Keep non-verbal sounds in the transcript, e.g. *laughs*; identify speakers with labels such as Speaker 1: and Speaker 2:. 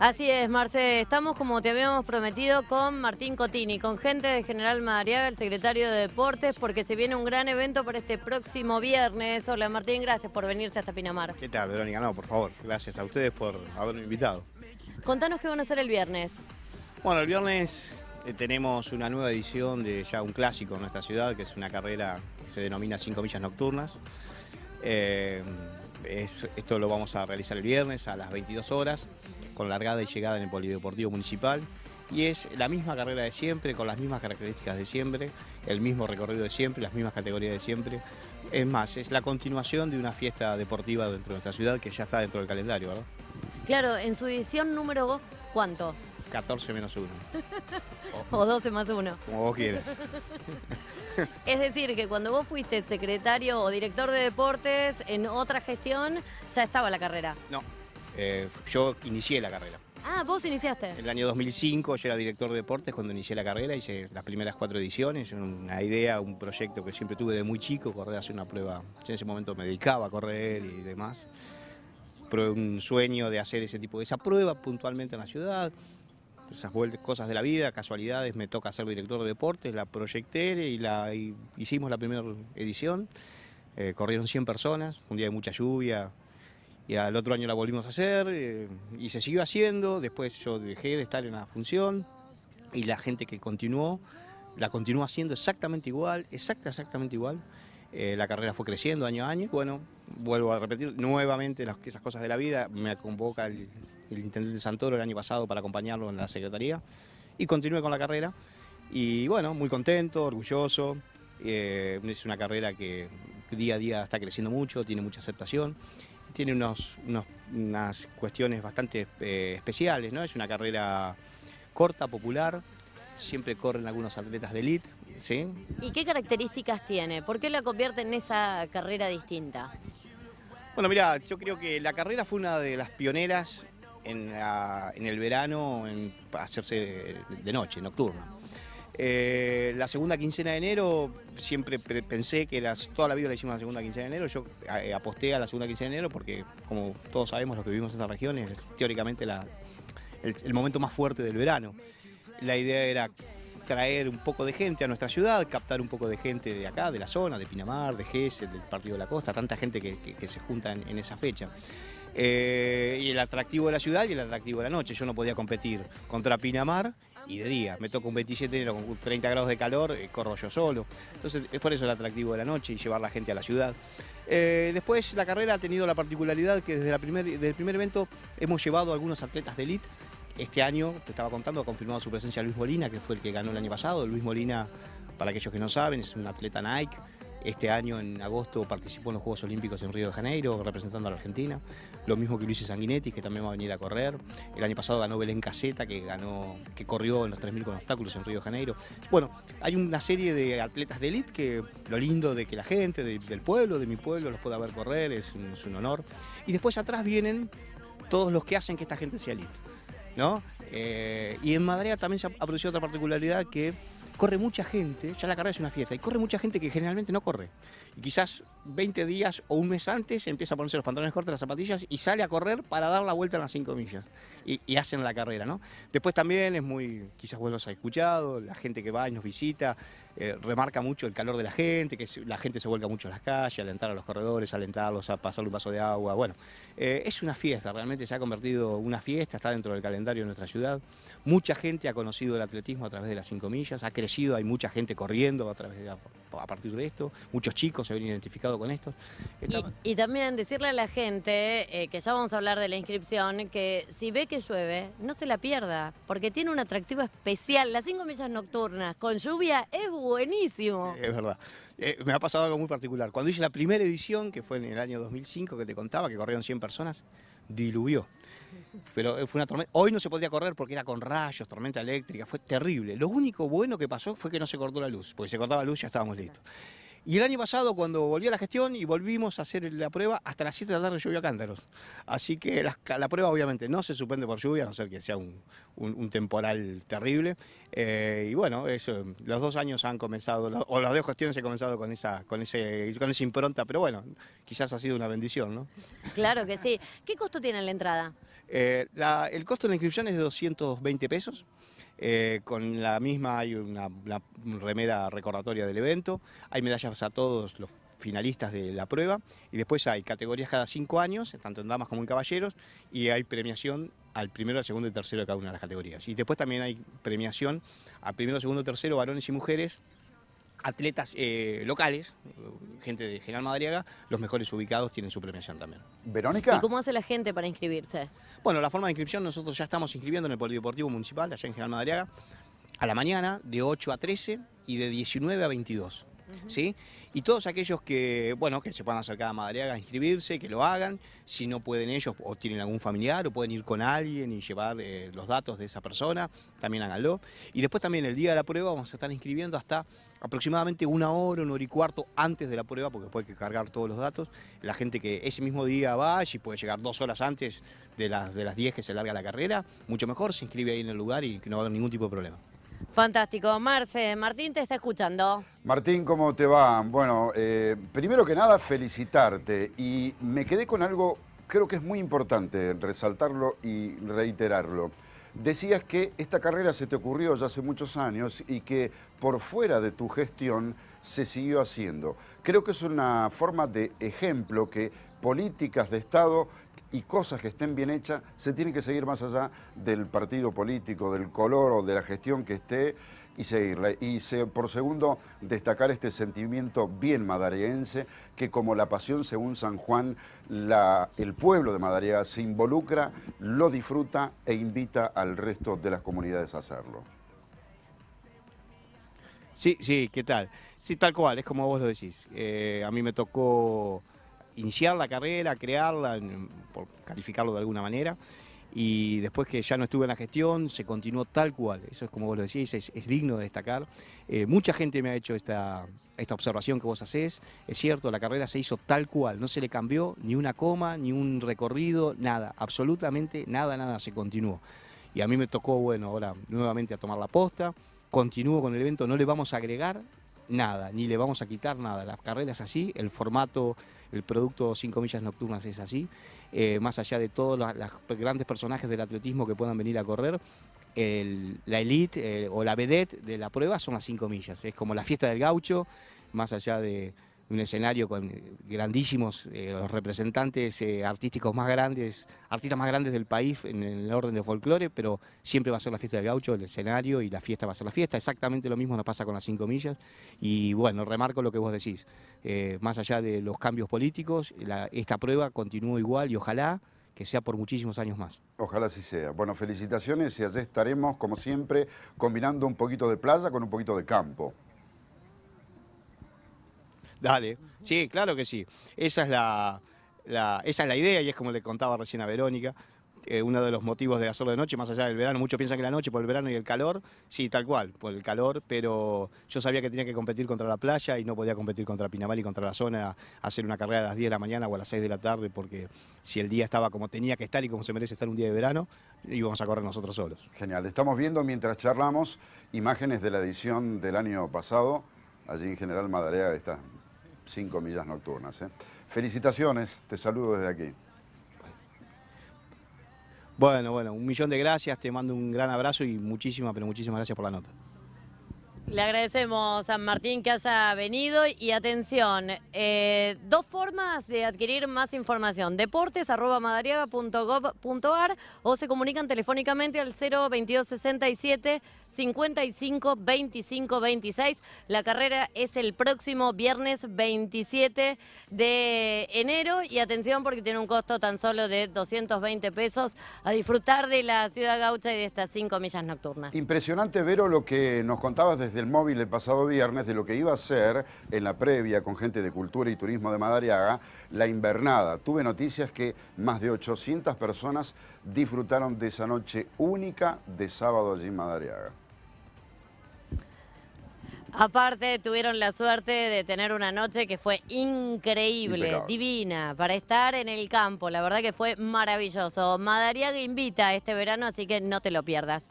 Speaker 1: Así es, Marce. Estamos, como te habíamos prometido, con Martín Cotini, con gente de General Madariaga, el secretario de Deportes, porque se viene un gran evento para este próximo viernes. Hola, Martín, gracias por venirse hasta Pinamar. ¿Qué
Speaker 2: tal, Verónica? No, por favor, gracias a ustedes por haberme invitado.
Speaker 1: Contanos qué van a hacer el viernes.
Speaker 2: Bueno, el viernes eh, tenemos una nueva edición de ya un clásico en nuestra ciudad, que es una carrera que se denomina Cinco millas nocturnas. Eh, esto lo vamos a realizar el viernes a las 22 horas con largada y llegada en el Polideportivo Municipal. Y es la misma carrera de siempre, con las mismas características de siempre, el mismo recorrido de siempre, las mismas categorías de siempre. Es más, es la continuación de una fiesta deportiva dentro de nuestra ciudad que ya está dentro del calendario, ¿verdad?
Speaker 1: Claro, en su edición número, ¿cuánto?
Speaker 2: 14 menos 1.
Speaker 1: *laughs* o 12 más 1. Como vos quieras. *laughs* es decir, que cuando vos fuiste secretario o director de deportes en otra gestión, ya estaba la carrera.
Speaker 2: No, eh, yo inicié la carrera.
Speaker 1: Ah, vos iniciaste. En el
Speaker 2: año 2005 yo era director de deportes cuando inicié la carrera, hice las primeras cuatro ediciones, una idea, un proyecto que siempre tuve de muy chico, correr hacer una prueba. Yo en ese momento me dedicaba a correr y demás. Pero un sueño de hacer ese tipo de esa prueba puntualmente en la ciudad, esas vueltas, cosas de la vida, casualidades, me toca ser director de deportes, la proyecté y la hicimos la primera edición. Eh, corrieron 100 personas, un día de mucha lluvia, y al otro año la volvimos a hacer eh, y se siguió haciendo, después yo dejé de estar en la función y la gente que continuó la continuó haciendo exactamente igual, exacta, exactamente igual. Eh, la carrera fue creciendo año a año. Bueno, vuelvo a repetir nuevamente las, esas cosas de la vida. Me convoca el, intendente Santoro el año pasado para acompañarlo en la secretaría y continúe con la carrera. Y bueno, muy contento, orgulloso. Eh, es una carrera que día a día está creciendo mucho, tiene mucha aceptación tiene unos, unas cuestiones bastante eh, especiales, ¿no? Es una carrera corta, popular, siempre corren algunos atletas de élite. ¿sí?
Speaker 1: ¿Y qué características tiene? ¿Por qué la convierte en esa carrera distinta?
Speaker 2: Bueno, mira, yo creo que la carrera fue una de las pioneras en, el verano en hacerse de, de noche, nocturna. Eh, la segunda quincena de enero, siempre pensé que toda la vida le hicimos la segunda quincena de enero. Yo eh, aposté a la segunda quincena de enero porque, como todos sabemos, los que vivimos en esta región es teóricamente el, momento más fuerte del verano. La idea era traer un poco de gente a nuestra ciudad, captar un poco de gente de acá, de la zona, de Pinamar, de Gesell, del Partido de la Costa, tanta gente que, se junta en, esa fecha. Eh, y el atractivo de la ciudad y el atractivo de la noche. Yo no podía competir contra Pinamar y de día. Me toca un 27 de enero con 30 grados de calor, eh, corro yo solo. Entonces es por eso el atractivo de la noche y llevar la gente a la ciudad. Eh, después la carrera ha tenido la particularidad que desde, la primer, desde el primer evento hemos llevado a algunos atletas de elite este año, te estaba contando, ha confirmado su presencia Luis Molina, que fue el que ganó el año pasado. Luis Molina, para aquellos que no saben, es un atleta Nike, este año, en agosto, participó en los Juegos Olímpicos en Río de Janeiro, representando a la Argentina. Lo mismo que Luis Sanguinetti, que también va a venir a correr. El año pasado ganó Belén Caseta, que, ganó, que corrió en los 3.000 con obstáculos en Río de Janeiro. Bueno, hay una serie de atletas de élite que lo lindo de que la gente del pueblo, de mi pueblo, los pueda ver correr, es un, honor. Y después atrás vienen todos los que hacen que esta gente sea élite... ¿no? Eh, y en Madrid también se ha producido otra particularidad que corre mucha gente, ya la carrera es una fiesta, y corre mucha gente que generalmente no corre. Y quizás 20 días o un mes antes empieza a ponerse los pantalones cortos, las zapatillas y sale a correr para dar la vuelta en las 5 millas y, hacen la carrera, ¿no? Después también es muy, quizás vos los has escuchado, la gente que va y nos visita, eh, remarca mucho el calor de la gente, que la gente se vuelca mucho a las calles, alentar a los corredores, alentarlos a pasarle un vaso de agua, bueno, eh, es una fiesta, realmente se ha convertido una fiesta, está dentro del calendario de nuestra ciudad, mucha gente ha conocido el atletismo a través de las cinco millas, ha crecido, hay mucha gente corriendo a, través de, a partir de esto, muchos chicos se ven identificados con esto.
Speaker 1: Y, también decirle a la gente, eh, que ya vamos a hablar de la inscripción, que si ve que llueve, no se la pierda, porque tiene un atractivo especial. Las cinco millas nocturnas con lluvia es buenísimo.
Speaker 2: es verdad. Eh, me ha pasado algo muy particular. Cuando hice la primera edición, que fue en el año 2005, que te contaba, que corrieron 100 personas, diluvió. Pero eh, fue una tormenta. Hoy no se podía correr porque era con rayos, tormenta eléctrica, fue terrible. Lo único bueno que pasó fue que no se cortó la luz, porque si se cortaba la luz ya estábamos listos. Y el año pasado, cuando volví a la gestión y volvimos a hacer la prueba, hasta las 7 de la tarde llovió a cántaros. Así que la, prueba obviamente no se suspende por lluvia, a no ser que sea un, temporal terrible. Eh, y bueno, eso, los dos años han comenzado, o las dos gestiones han comenzado con esa, con, ese, con esa impronta, pero bueno, quizás ha sido una bendición, ¿no?
Speaker 1: Claro que sí. ¿Qué costo tiene la entrada?
Speaker 2: Eh, el costo de la inscripción es de 220 pesos. Eh, con la misma hay una, remera recordatoria del evento, hay medallas a todos los finalistas de la prueba y después hay categorías cada cinco años, tanto en damas como en caballeros, y hay premiación al primero, al segundo y tercero de cada una de las categorías. Y después también hay premiación al primero, segundo, tercero, varones y mujeres atletas eh, locales, gente de General Madariaga, los mejores ubicados tienen su premiación también. ¿Verónica? ¿Y
Speaker 1: cómo hace la gente para inscribirse?
Speaker 2: Bueno, la forma de inscripción, nosotros ya estamos inscribiendo en el Polideportivo Municipal, allá en General Madariaga, a la mañana, de 8 a 13 y de 19 a 22. ¿sí? Y todos aquellos que, bueno, que se puedan acercar a Madariaga a inscribirse, que lo hagan, si no pueden ellos o tienen algún familiar o pueden ir con alguien y llevar eh, los datos de esa persona, también háganlo. Y después también el día de la prueba vamos a estar inscribiendo hasta aproximadamente una hora, una hora y cuarto antes de la prueba, porque después hay que cargar todos los datos. La gente que ese mismo día va y puede llegar dos horas antes de las, de las 10 que se larga la carrera, mucho mejor, se inscribe ahí en el lugar y que no va a haber ningún tipo de problema.
Speaker 1: Fantástico. Marce, Martín te está escuchando.
Speaker 3: Martín, ¿cómo te va? Bueno, eh, primero que nada, felicitarte. Y me quedé con algo, creo que es muy importante resaltarlo y reiterarlo. Decías que esta carrera se te ocurrió ya hace muchos años y que por fuera de tu gestión se siguió haciendo. Creo que es una forma de ejemplo que políticas de Estado y cosas que estén bien hechas se tienen que seguir más allá del partido político, del color o de la gestión que esté y seguirla. Y por segundo, destacar este sentimiento bien madariense que como la pasión según San Juan, la, el pueblo de Madariaga se involucra, lo disfruta e invita al resto de las comunidades a hacerlo. Sí, sí, ¿qué tal? Sí, tal cual, es como vos lo decís. Eh, a mí me
Speaker 2: tocó iniciar la carrera, crearla, por calificarlo de alguna manera. Y después que ya no estuve en la gestión, se continuó tal cual. Eso es como vos lo decís, es, digno de destacar. Eh, mucha gente me ha hecho esta, esta observación que vos hacés. Es cierto, la carrera se hizo tal cual. No se le cambió ni una coma, ni un recorrido, nada. Absolutamente nada, nada. Se continuó. Y a mí me tocó, bueno, ahora nuevamente a tomar la posta. Continúo con el evento, no le vamos a agregar nada, ni le vamos a quitar nada. La carrera es así, el formato, el producto 5 millas nocturnas es así. Eh, más allá de todos los, grandes personajes del atletismo que puedan venir a correr, la elite eh, o la vedette de la prueba son las 5 millas. Es como la fiesta del gaucho, más allá de, un escenario con eh, grandísimos eh, los representantes eh, artísticos más grandes, artistas más grandes del país en el orden de folclore, pero siempre va a ser la fiesta del gaucho, el escenario y la fiesta va a ser la fiesta. Exactamente lo mismo nos pasa con las cinco millas y bueno, remarco lo que vos decís. más allá de los cambios políticos, esta prueba continúa igual y ojalá que sea por muchísimos años
Speaker 3: más. Ojalá así sea. Bueno, felicitaciones y allá estaremos, como siempre, combinando un poquito de playa con un poquito de campo.
Speaker 2: Dale, sí, claro que sí. Esa es la, es la idea y es como le contaba recién a Verónica. Eh, uno de los motivos de hacerlo de noche, más allá del verano, muchos piensan que la noche por el verano y el calor, sí, tal cual, por el calor, pero yo sabía que tenía que competir contra la playa y no podía competir contra Pinamar y contra la zona, hacer una carrera a las 10 de la mañana o a las 6 de la tarde, porque si el día estaba como tenía que estar y como se merece
Speaker 3: estar un día de verano, íbamos a correr nosotros solos. Genial, estamos viendo mientras charlamos imágenes de la edición del año pasado, allí en General Madarea está 5 millas nocturnas. ¿eh? Felicitaciones, te saludo desde aquí.
Speaker 2: Bueno, bueno, un millón de gracias, te mando un gran abrazo y muchísimas, pero muchísimas gracias por la nota.
Speaker 1: Le agradecemos a San Martín que haya venido y atención, eh, dos formas de adquirir más información, deportes.madariaga.gov.ar o se comunican telefónicamente al 02267. 55 25 26. La carrera es el próximo viernes 27 de enero y atención porque tiene un costo tan solo de 220 pesos a disfrutar de la ciudad gaucha y de estas cinco millas nocturnas.
Speaker 3: Impresionante, Vero, lo que nos contabas desde el móvil el pasado viernes de lo que iba a ser en la previa con gente de cultura y turismo de Madariaga, la invernada. Tuve noticias que más de 800 personas disfrutaron de esa noche única de sábado allí en Madariaga.
Speaker 1: Aparte, tuvieron la suerte de tener una noche que fue increíble, divina, para estar en el campo. La verdad que fue maravilloso. Madariaga invita este verano, así que no te lo pierdas.